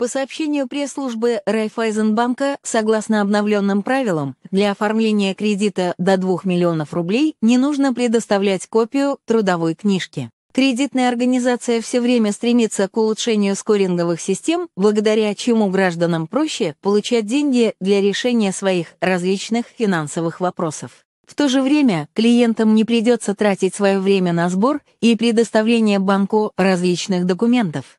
По сообщению пресс-службы Райфайзенбанка, согласно обновленным правилам, для оформления кредита до 2 миллионов рублей не нужно предоставлять копию трудовой книжки. Кредитная организация все время стремится к улучшению скоринговых систем, благодаря чему гражданам проще получать деньги для решения своих различных финансовых вопросов. В то же время клиентам не придется тратить свое время на сбор и предоставление банку различных документов.